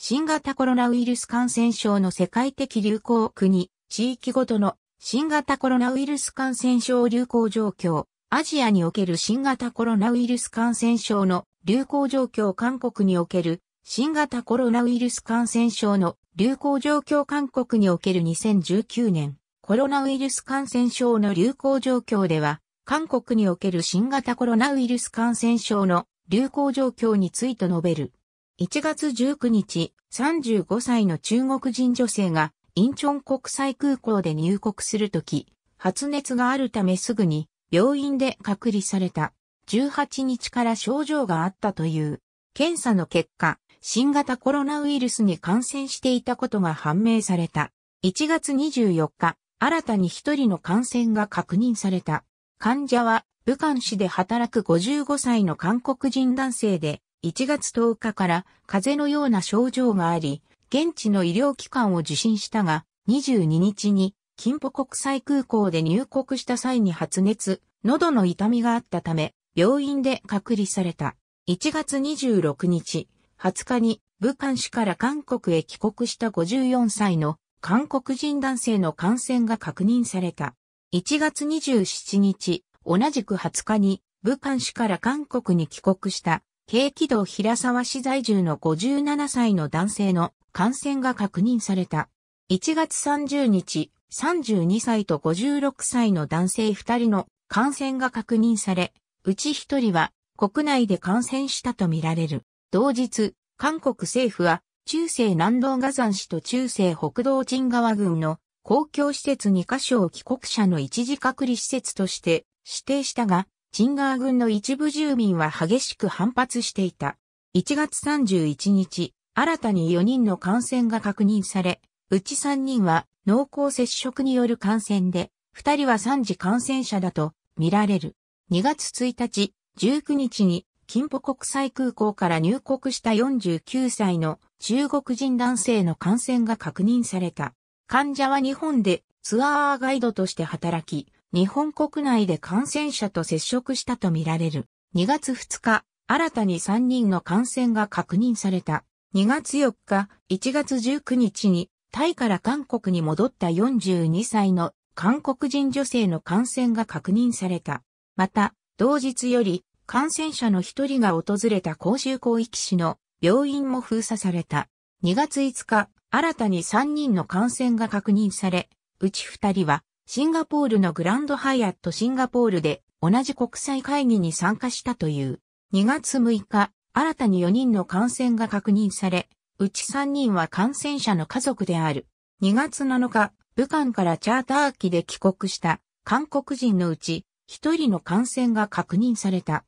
新型コロナウイルス感染症の世界的流行国、地域ごとの新型コロナウイルス感染症流行状況、アジアにおける新型コロナウイルス感染症の流行状況韓国における新型コロナウイルス感染症の流行状況韓国における2019年コロナウイルス感染症の流行状況では韓国における新型コロナウイルス感染症の流行状況について述べる。1月19日、35歳の中国人女性が、インチョン国際空港で入国するとき、発熱があるためすぐに、病院で隔離された。18日から症状があったという。検査の結果、新型コロナウイルスに感染していたことが判明された。1月24日、新たに1人の感染が確認された。患者は、武漢市で働く55歳の韓国人男性で、1月10日から風邪のような症状があり、現地の医療機関を受診したが、22日に金浦国際空港で入国した際に発熱、喉の痛みがあったため、病院で隔離された。1月26日、20日に武漢市から韓国へ帰国した54歳の韓国人男性の感染が確認された。1月27日、同じく20日に武漢市から韓国に帰国した軽気道平沢市在住の57歳の男性の感染が確認された。1月30日、32歳と56歳の男性2人の感染が確認され、うち1人は国内で感染したとみられる。同日、韓国政府は中西南道河山市と中西北道鎮川郡の公共施設2カ所を帰国者の一時隔離施設として指定したが、チンガー軍の一部住民は激しく反発していた。1月31日、新たに4人の感染が確認され、うち3人は濃厚接触による感染で、2人は3次感染者だと見られる。2月1日、19日に、金浦国際空港から入国した49歳の中国人男性の感染が確認された。患者は日本でツアーガイドとして働き、日本国内で感染者と接触したとみられる。2月2日、新たに3人の感染が確認された。2月4日、1月19日に、タイから韓国に戻った42歳の韓国人女性の感染が確認された。また、同日より、感染者の一人が訪れた公衆広域市の病院も封鎖された。2月5日、新たに3人の感染が確認され、うち2人はシンガポールのグランドハイアットシンガポールで同じ国際会議に参加したという。2月6日、新たに4人の感染が確認され、うち3人は感染者の家族である。2月7日、武漢からチャーター機で帰国した韓国人のうち1人の感染が確認された。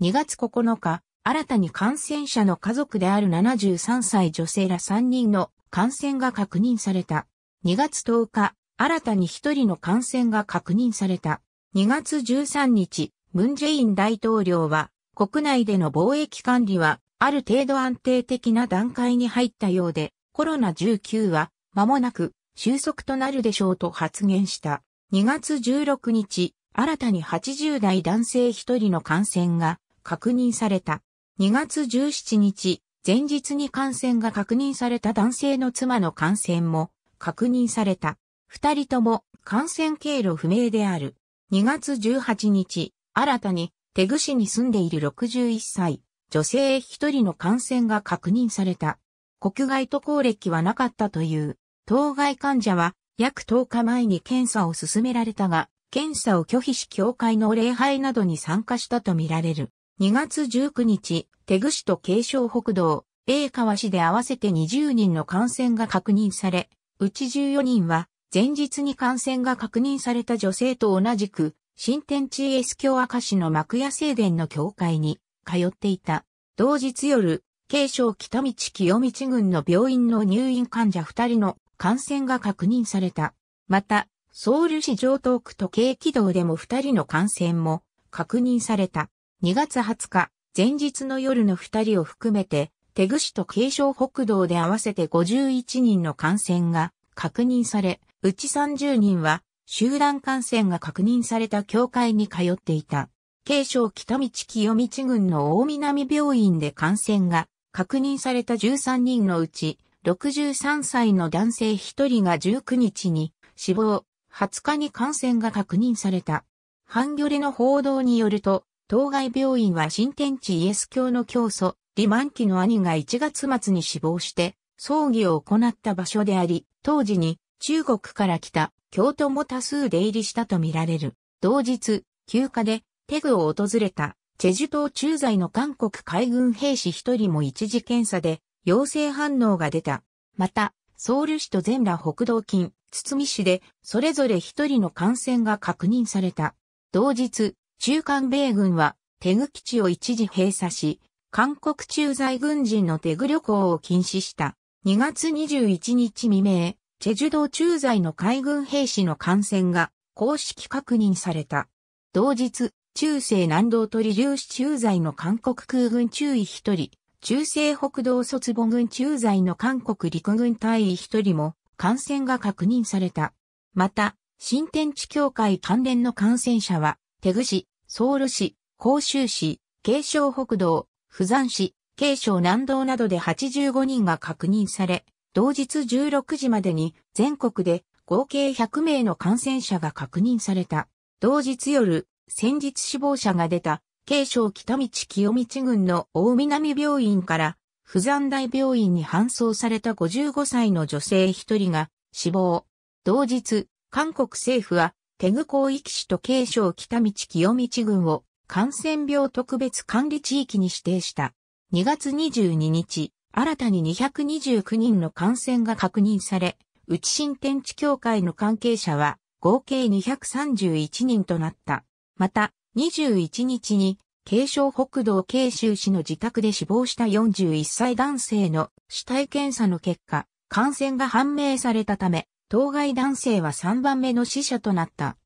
2月9日、新たに感染者の家族である73歳女性ら3人の感染が確認された。2月10日、新たに一人の感染が確認された。2月13日、ムンジェイン大統領は、国内での貿易管理は、ある程度安定的な段階に入ったようで、コロナ19は、間もなく、収束となるでしょうと発言した。2月16日、新たに80代男性一人の感染が確認された。2月17日、前日に感染が確認された男性の妻の感染も確認された。二人とも感染経路不明である。2月18日、新たに手グ市に住んでいる61歳、女性一人の感染が確認された。国外渡航歴はなかったという。当該患者は約10日前に検査を進められたが、検査を拒否し教会の礼拝などに参加したとみられる。2月19日、手グ市と軽症北道、A 川市で合わせて20人の感染が確認され、うち14人は前日に感染が確認された女性と同じく、新天地エス教明石の幕屋聖殿の教会に通っていた。同日夜、軽症北道清道郡の病院の入院患者二人の感染が確認された。また、ソウル市上東区と計軌道でも二人の感染も確認された。2月20日、前日の夜の二人を含めて、手市と軽症北道で合わせて51人の感染が確認され、うち30人は集団感染が確認された教会に通っていた。軽症北道清道郡の大南病院で感染が確認された13人のうち、63歳の男性1人が19日に死亡、20日に感染が確認された。ハンギョレの報道によると、当該病院は新天地イエス教の教祖、リマンキの兄が1月末に死亡して、葬儀を行った場所であり、当時に中国から来た京都も多数出入りしたとみられる。同日、休暇でテグを訪れたチェジュ島駐在の韓国海軍兵士一人も一時検査で陽性反応が出た。また、ソウル市と全羅北道近、堤市でそれぞれ一人の感染が確認された。同日、中韓米軍はテグ基地を一時閉鎖し、韓国駐在軍人のテグ旅行を禁止した。2月21日未明、チェジュ島駐在の海軍兵士の感染が公式確認された。同日、中西南道取粒子駐在の韓国空軍中尉一人、中西北道卒母軍駐在の韓国陸軍大員一人も感染が確認された。また、新天地協会関連の感染者は、テグ市、ソウル市、広州市、京湘北道、釜山市、京湘南道などで85人が確認され、同日16時までに全国で合計100名の感染者が確認された。同日夜、先日死亡者が出た、軽症北道清道郡の大南病院から、不山大病院に搬送された55歳の女性1人が死亡。同日、韓国政府は、テグ広域市と軽症北道清道郡を感染病特別管理地域に指定した。2月22日、新たに229人の感染が確認され、内新天地協会の関係者は合計231人となった。また、21日に、軽症北道慶州市の自宅で死亡した41歳男性の死体検査の結果、感染が判明されたため、当該男性は3番目の死者となった。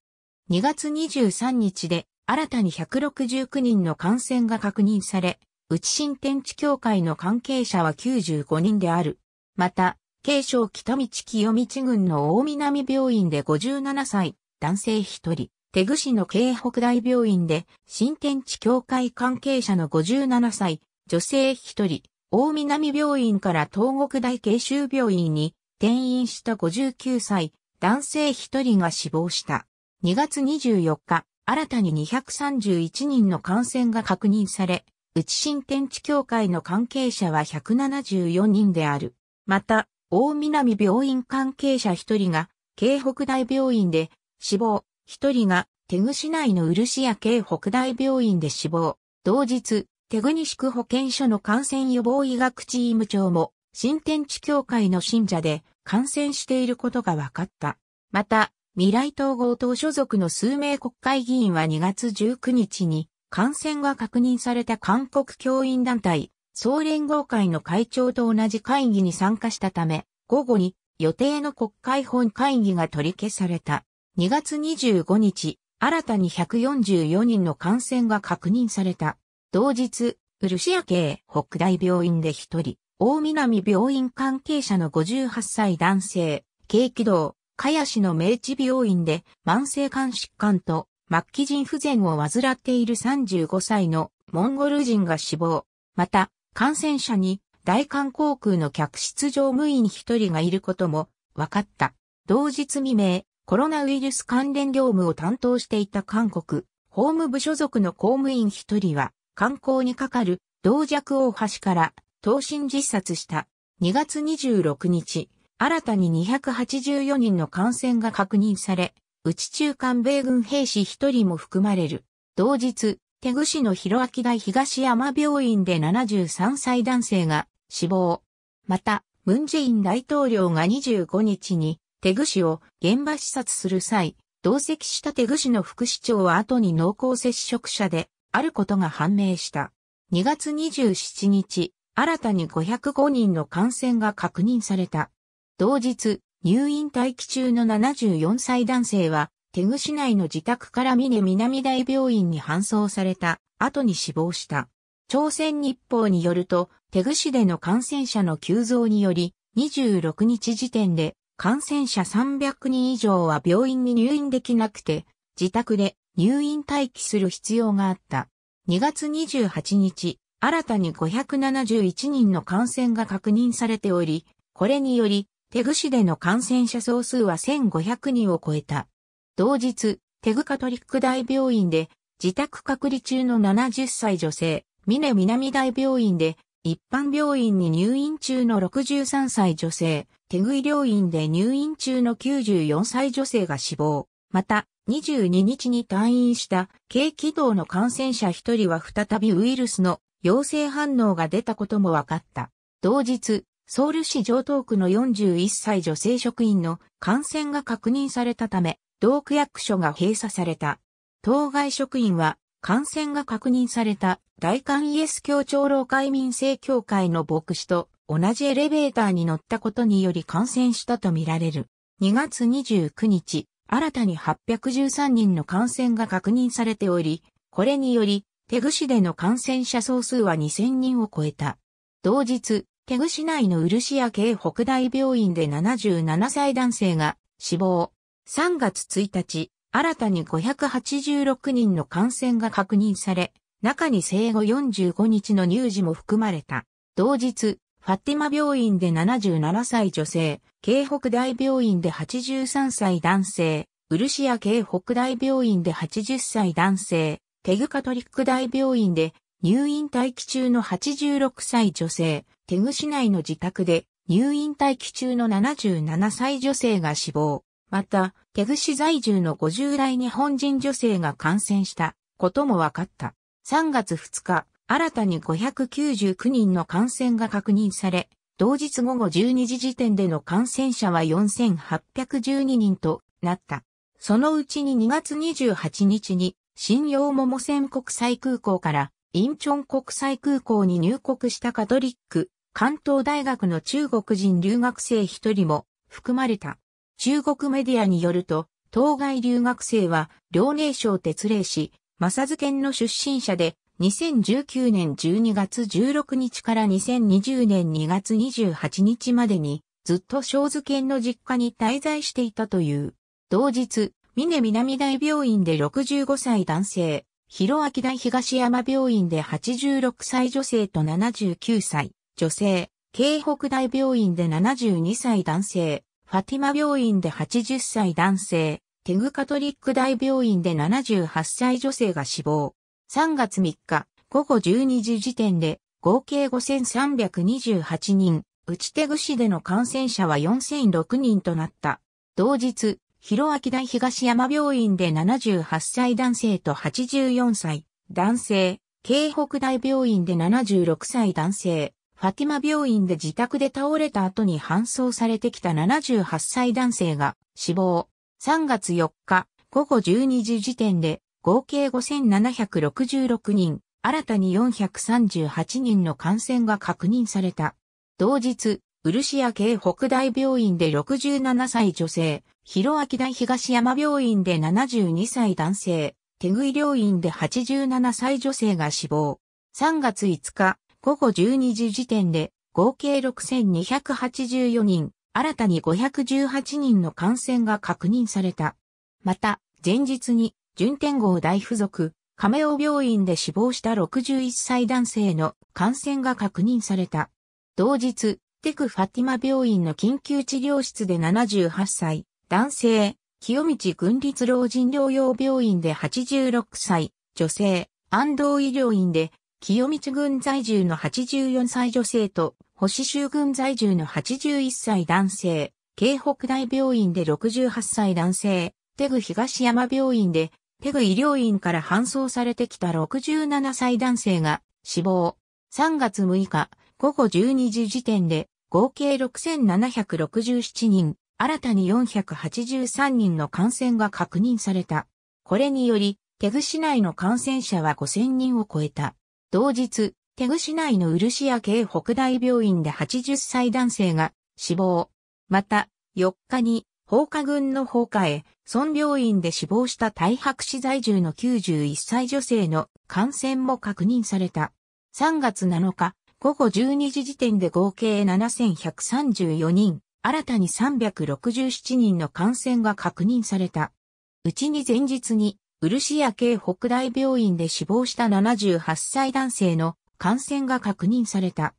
2月23日で新たに169人の感染が確認され、内新天地協会の関係者は95人である。また、慶省北道清道郡の大南病院で57歳、男性1人、手具市の京北大病院で、新天地協会関係者の57歳、女性1人、大南病院から東国大慶州病院に転院した59歳、男性1人が死亡した。2月24日、新たに231人の感染が確認され、内新天地協会の関係者は174人である。また、大南病院関係者1人が、京北大病院で死亡、1人が、手具市内の漆屋京北大病院で死亡。同日、手具西区保健所の感染予防医学チーム長も、新天地協会の信者で感染していることが分かった。また、未来統合党所属の数名国会議員は2月19日に感染が確認された韓国教員団体、総連合会の会長と同じ会議に参加したため、午後に予定の国会本会議が取り消された。2月25日、新たに144人の感染が確認された。同日、ルシア系北大病院で1人、大南病院関係者の58歳男性、軽気道、茅市の明治病院で慢性肝疾患と末期腎不全を患っている35歳のモンゴル人が死亡。また、感染者に大韓航空の客室乗務員一人がいることも分かった。同日未明、コロナウイルス関連業務を担当していた韓国、法務部所属の公務員一人は、観光にかかる同弱大橋から投身自殺した。2月26日、新たに284人の感染が確認され、内中間米軍兵士一人も含まれる。同日、手具しの広明大東山病院で73歳男性が死亡。また、ムンジェイン大統領が25日に手具しを現場視察する際、同席した手具しの副市長は後に濃厚接触者であることが判明した。2月27日、新たに505人の感染が確認された。同日、入院待機中の74歳男性は、手具市内の自宅から峰南大病院に搬送された後に死亡した。朝鮮日報によると、手具市での感染者の急増により、26日時点で感染者300人以上は病院に入院できなくて、自宅で入院待機する必要があった。2月28日、新たに571人の感染が確認されており、これによりテグ市での感染者総数は1500人を超えた。同日、テグカトリック大病院で自宅隔離中の70歳女性、ミネ南大病院で一般病院に入院中の63歳女性、テグ医療院で入院中の94歳女性が死亡。また、22日に退院した軽気道の感染者1人は再びウイルスの陽性反応が出たことも分かった。同日、ソウル市上東区の41歳女性職員の感染が確認されたため、同区役所が閉鎖された。当該職員は感染が確認された大韓イエス教長老会民生協会の牧師と同じエレベーターに乗ったことにより感染したとみられる。2月29日、新たに813人の感染が確認されており、これにより、手グ市での感染者総数は2000人を超えた。同日、テグ市内のウルシア系北大病院で77歳男性が死亡。3月1日、新たに586人の感染が確認され、中に生後45日の乳児も含まれた。同日、ファティマ病院で77歳女性、京北大病院で83歳男性、ウルシア京北大病院で80歳男性、テグカトリック大病院で入院待機中の86歳女性、テグ市内の自宅で入院待機中の77歳女性が死亡。また、テグ市在住の50代日本人女性が感染したことも分かった。3月2日、新たに599人の感染が確認され、同日午後12時時点での感染者は4812人となった。そのうちに2月28日に、新洋桃線国際空港からインチョン国際空港に入国したカトリック関東大学の中国人留学生一人も含まれた。中国メディアによると、当該留学生は、遼寧省鉄霊市、正津県の出身者で、2019年12月16日から2020年2月28日までに、ずっと小津県の実家に滞在していたという。同日、峰南大病院で65歳男性、広明大東山病院で86歳女性と79歳。女性、京北大病院で72歳男性、ファティマ病院で80歳男性、テグカトリック大病院で78歳女性が死亡。3月3日、午後12時時点で、合計5328人、内手ぐ市での感染者は4006人となった。同日、広明大東山病院で78歳男性と84歳、男性、京北大病院で76歳男性、ファティマ病院で自宅で倒れた後に搬送されてきた78歳男性が死亡。3月4日午後12時時点で合計5766人、新たに438人の感染が確認された。同日、シア系北大病院で67歳女性、広明大東山病院で72歳男性、手食い病院で87歳女性が死亡。3月5日、午後12時時点で合計6284人、新たに518人の感染が確認された。また、前日に順天号大附属亀尾病院で死亡した61歳男性の感染が確認された。同日、テクファティマ病院の緊急治療室で78歳、男性、清道軍立老人療養病院で86歳、女性、安藤医療院で清道郡在住の84歳女性と、星州郡在住の81歳男性、京北大病院で68歳男性、テグ東山病院で、テグ医療院から搬送されてきた67歳男性が死亡。3月6日午後12時時点で合計6767人、新たに483人の感染が確認された。これにより、テグ市内の感染者は5000人を超えた。同日、テグ市内の漆屋系北大病院で80歳男性が死亡。また、4日に、放火軍の放火へ、村病院で死亡した大白市在住の91歳女性の感染も確認された。3月7日、午後12時時点で合計7134人、新たに367人の感染が確認された。うちに前日に漆屋系北大病院で死亡した78歳男性の感染が確認された。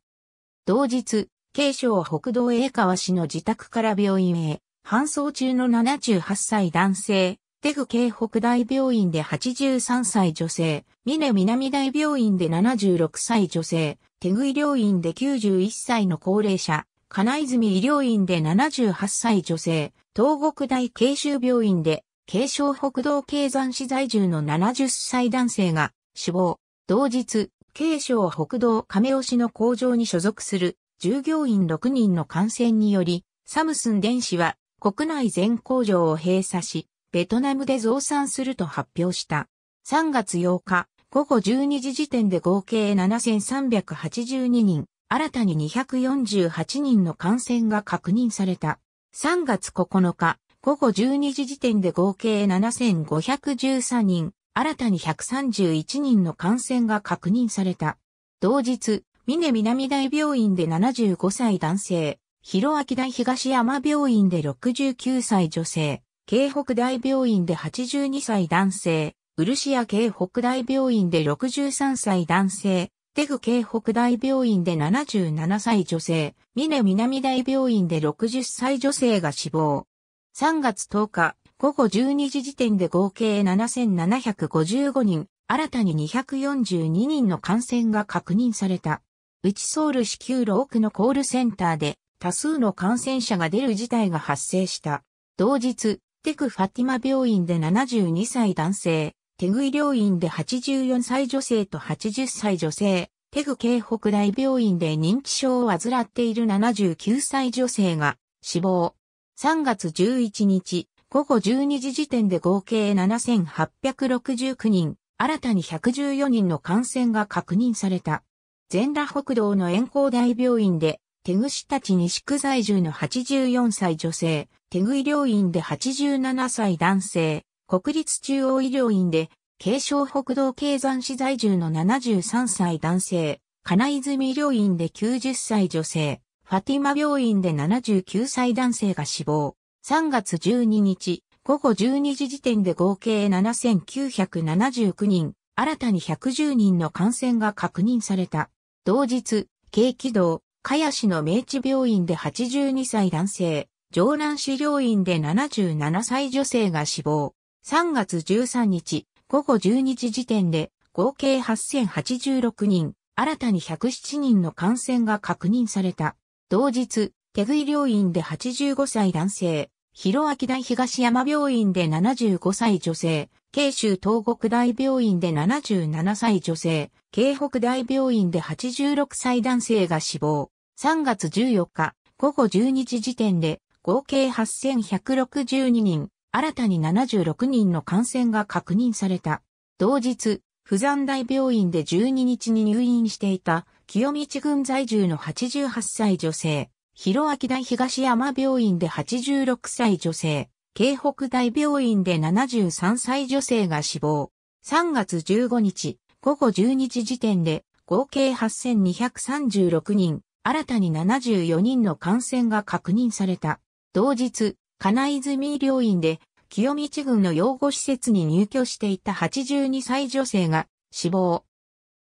同日、軽症北道栄川市の自宅から病院へ、搬送中の78歳男性、テグ系北大病院で83歳女性、ミネ南大病院で76歳女性、テグ医療院で91歳の高齢者、金泉医療院で78歳女性、東国大慶州病院で継承北道経山市在住の70歳男性が死亡。同日、継承北道亀押の工場に所属する従業員6人の感染により、サムスン電子は国内全工場を閉鎖し、ベトナムで増産すると発表した。3月8日、午後12時時点で合計7382人、新たに248人の感染が確認された。3月9日、午後12時時点で合計7513人、新たに131人の感染が確認された。同日、峰南大病院で75歳男性、広明大東山病院で69歳女性、京北大病院で82歳男性、漆屋京北大病院で63歳男性、テグ京北大病院で77歳女性、峰南大病院で60歳女性が死亡。3月10日、午後12時時点で合計7755人、新たに242人の感染が確認された。うちソウル市旧路奥のコールセンターで多数の感染者が出る事態が発生した。同日、テクファティマ病院で72歳男性、テグ医療院で84歳女性と80歳女性、テグ京北大病院で認知症を患っている79歳女性が死亡、3月11日、午後12時時点で合計7869人、新たに114人の感染が確認された。全羅北道の遠光大病院で、手ぐしたち西区在住の84歳女性、手ぐ医療院で87歳男性、国立中央医療院で、軽症北道経山市在住の73歳男性、金泉医療院で90歳女性、ファティマ病院で79歳男性が死亡。3月12日、午後12時時点で合計7979人、新たに110人の感染が確認された。同日、京気道、茅市の明治病院で82歳男性、城南市病院で77歳女性が死亡。3月13日、午後12時時点で、合計8086人、新たに107人の感染が確認された。同日、手食い病院で85歳男性、広明大東山病院で75歳女性、慶州東国大病院で77歳女性、京北大病院で86歳男性が死亡。3月14日、午後12時時点で、合計8162人、新たに76人の感染が確認された。同日、不山大病院で12日に入院していた清道郡在住の88歳女性、広明大東山病院で86歳女性、京北大病院で73歳女性が死亡。3月15日、午後12時時点で、合計8236人、新たに74人の感染が確認された。同日、金泉医療院で、清道郡の養護施設に入居していた82歳女性が死亡。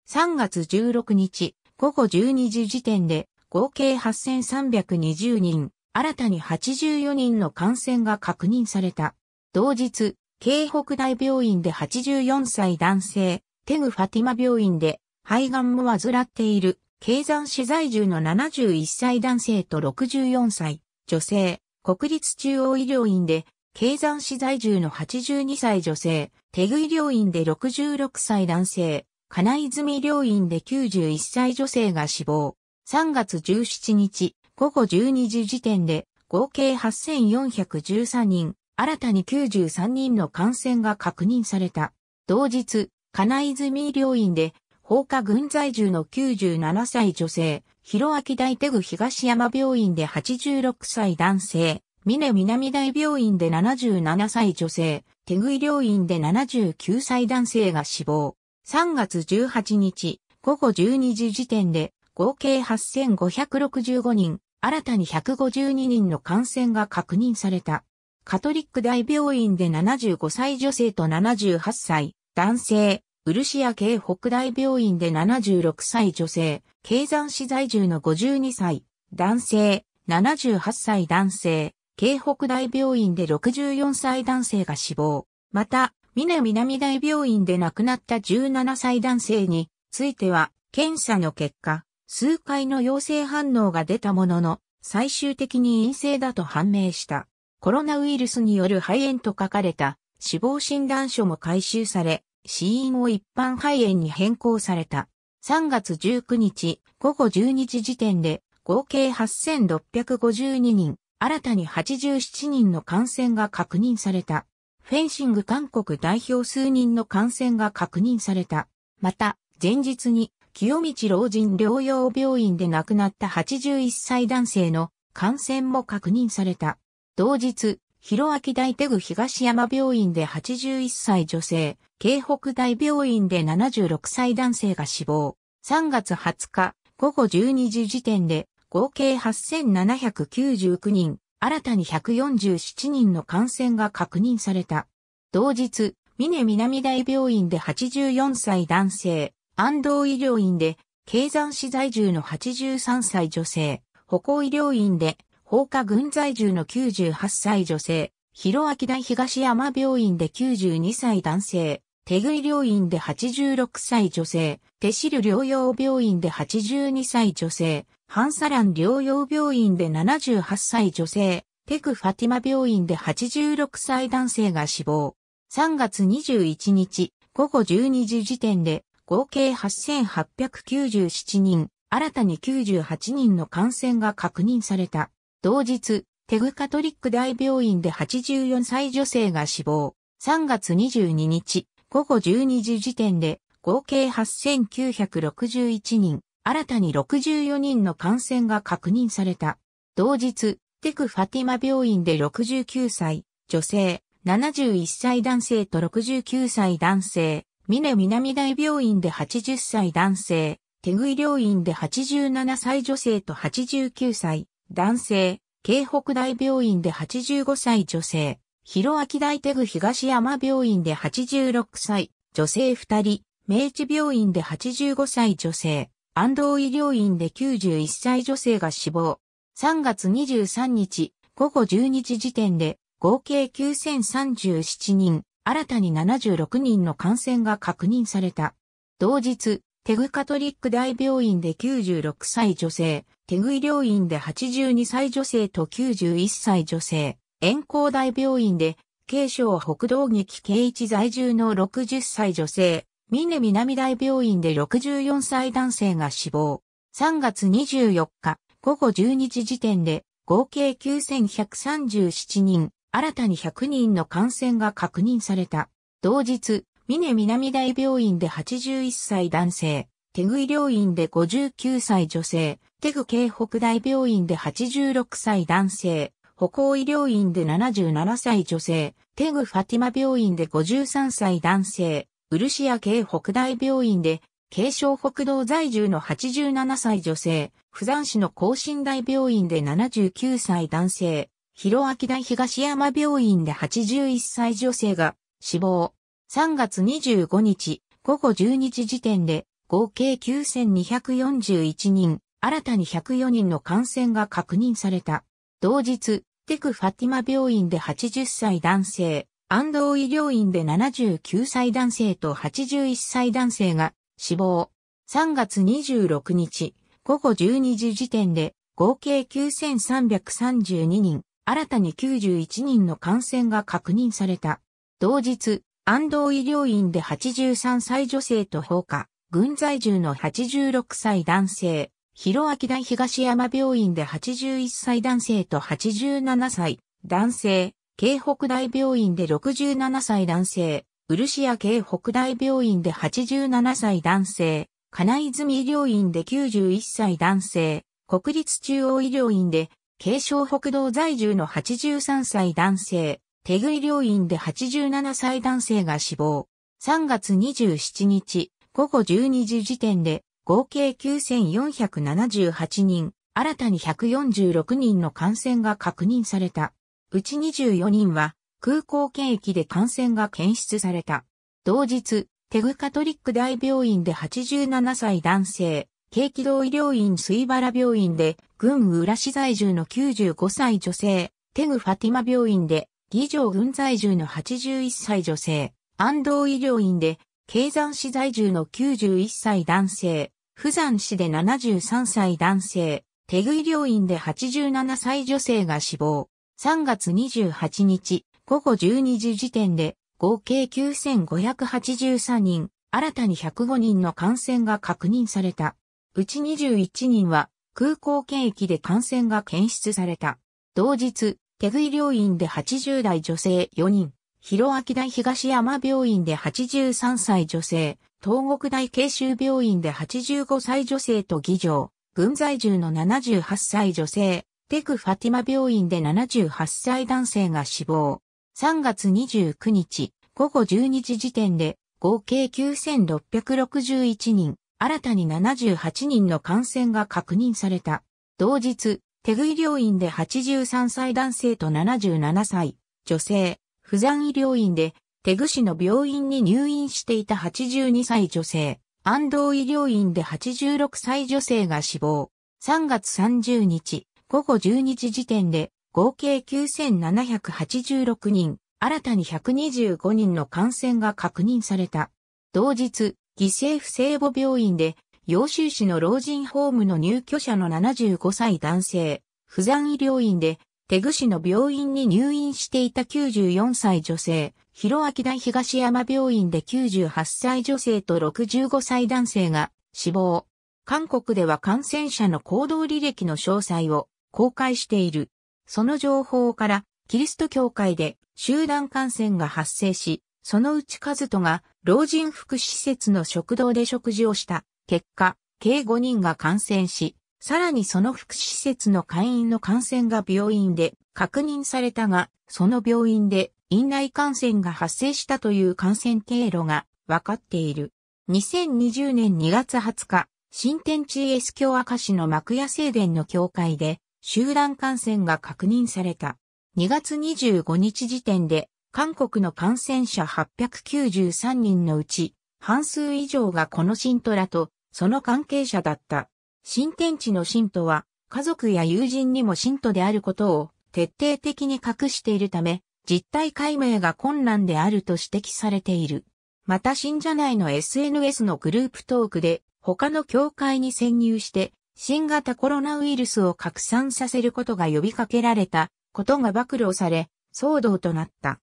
3月16日、午後12時時点で合計8320人、新たに84人の感染が確認された。同日、京北大病院で84歳男性、テグファティマ病院で肺がんも患っている、経山市在住の71歳男性と64歳、女性、国立中央医療院で、経山市在住の82歳女性、テグ医療院で66歳男性、金泉病院で91歳女性が死亡。3月17日午後12時時点で合計8413人、新たに93人の感染が確認された。同日、金泉病院で放火軍在住の97歳女性、広明大手具東山病院で86歳男性、峰南大病院で77歳女性、手具医療院で79歳男性が死亡。3月18日午後12時時点で合計8565人、新たに152人の感染が確認された。カトリック大病院で75歳女性と78歳、男性、ウルシア系北大病院で76歳女性、経山市在住の52歳、男性、78歳男性、京北大病院で64歳男性が死亡。また、南南大病院で亡くなった17歳男性については、検査の結果、数回の陽性反応が出たものの、最終的に陰性だと判明した。コロナウイルスによる肺炎と書かれた死亡診断書も回収され、死因を一般肺炎に変更された。3月19日午後12時時点で合計8652人、新たに87人の感染が確認された。フェンシング韓国代表数人の感染が確認された。また、前日に清道老人療養病院で亡くなった81歳男性の感染も確認された。同日、広明大手具東山病院で81歳女性、京北大病院で76歳男性が死亡。3月20日午後12時時点で合計8799人、新たに147人の感染が確認された。同日、峰南大病院で84歳男性、安藤医療院で、経山市在住の83歳女性、歩行医療院で、放火軍在住の98歳女性、広明大東山病院で92歳男性、手食い病院で86歳女性、手汁療養病院で82歳女性、ハンサラン療養病院で78歳女性、テクファティマ病院で86歳男性が死亡。3月21日午後12時時点で合計8897人、新たに98人の感染が確認された。同日、テグカトリック大病院で84歳女性が死亡。3月22日午後12時時点で合計8961人、新たに64人の感染が確認された。同日、テク・ファティマ病院で69歳、女性、71歳男性と69歳男性、ミネ南大病院で80歳男性、テグイ病院で87歳女性と89歳、男性、京北大病院で85歳女性、広明大手具東山病院で86歳、女性2人、明治病院で85歳女性、安藤医療院で91歳女性が死亡。3月23日、午後12時時点で、合計9037人、新たに76人の感染が確認された。同日、テグカトリック大病院で96歳女性、テグ医療院で82歳女性と91歳女性、遠光大病院で、軽症北道劇慶一在住の60歳女性、峰南大病院で64歳男性が死亡。3月24日午後12時時点で合計9137人、新たに100人の感染が確認された。同日、峰南大病院で81歳男性、手具医療院で59歳女性、手具京北大病院で86歳男性、歩行医療院で77歳女性、テグ・ファティマ病院で53歳男性、ウルシア系北大病院で、軽症北道在住の87歳女性、釜山市の高新大病院で79歳男性、広明大東山病院で81歳女性が死亡。3月25日午後12時時点で合計9241人、新たに104人の感染が確認された。同日、テク・ファティマ病院で80歳男性、安藤医療院で79歳男性と81歳男性が死亡。3月26日午後12時時点で合計9332人、新たに91人の感染が確認された。同日、安藤医療院で83歳女性と放火、軍在住の86歳男性、広明大東山病院で81歳男性と87歳男性、京北大病院で67歳男性、漆屋京北大病院で87歳男性、金泉医療院で91歳男性、国立中央医療院で、京商北道在住の83歳男性、手具医療院で87歳男性が死亡。3月27日午後12時時点で合計9478人、新たに146人の感染が確認された。うち24人は空港検疫で感染が検出された。同日、テグカトリック大病院で87歳男性、軽気動医療院水原病院で、軍浦市在住の95歳女性、テグファティマ病院で、議場軍在住の81歳女性、安藤医療院で、経山市在住の91歳男性、富山市で73歳男性、手食い病院で87歳女性が死亡。3月28日午後12時時点で合計9583人、新たに105人の感染が確認された。うち21人は空港検疫で感染が検出された。同日、手食い病院で80代女性4人、広明大東山病院で83歳女性、東国大慶州病院で85歳女性と議場、軍在住の78歳女性、テク・ファティマ病院で78歳男性が死亡。3月29日、午後12時時点で、合計9661人、新たに78人の感染が確認された。同日、テグ医療院で83歳男性と77歳、女性、不山医療院で、手具市の病院に入院していた82歳女性、安藤医療院で86歳女性が死亡。3月30日、午後12時時点で、合計9786人、新たに125人の感染が確認された。同日、犠牲不生母病院で、陽州市の老人ホームの入居者の75歳男性、不山医療院でテグ市の病院に入院していた94歳女性、広明大東山病院で98歳女性と65歳男性が死亡。韓国では感染者の行動履歴の詳細を公開している。その情報から、キリスト教会で集団感染が発生し、そのうちカズトが老人福祉施設の食堂で食事をした結果、計5人が感染し、さらにその福祉施設の会員の感染が病院で確認されたが、その病院で院内感染が発生したという感染経路が分かっている。2020年2月20日、新天地エ京ス教明の幕屋聖殿の教会で集団感染が確認された。2月25日時点で韓国の感染者893人のうち半数以上がこの信徒らとその関係者だった。新天地の信徒は、家族や友人にも信徒であることを徹底的に隠しているため、実態解明が困難であると指摘されている。また信者内の SNS のグループトークで他の教会に潜入して新型コロナウイルスを拡散させることが呼びかけられたことが暴露され騒動となった。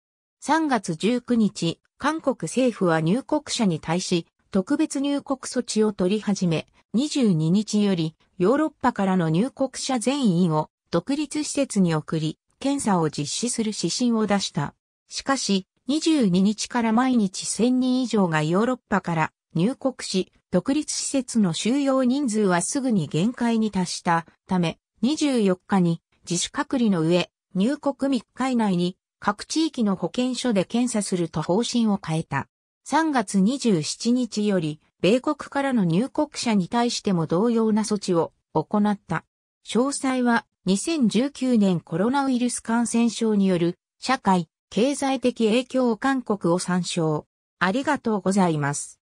3月19日、韓国政府は入国者に対し特別入国措置を取り始め、22日よりヨーロッパからの入国者全員を独立施設に送り、検査を実施する指針を出した。しかし、22日から毎日1000人以上がヨーロッパから入国し、独立施設の収容人数はすぐに限界に達したため、24日に自主隔離の上、入国3日以内に各地域の保健所で検査すると方針を変えた。3月27日より米国からの入国者に対しても同様な措置を行った。詳細は2019年コロナウイルス感染症による社会、経済的影響を韓国を参照。ありがとうございます。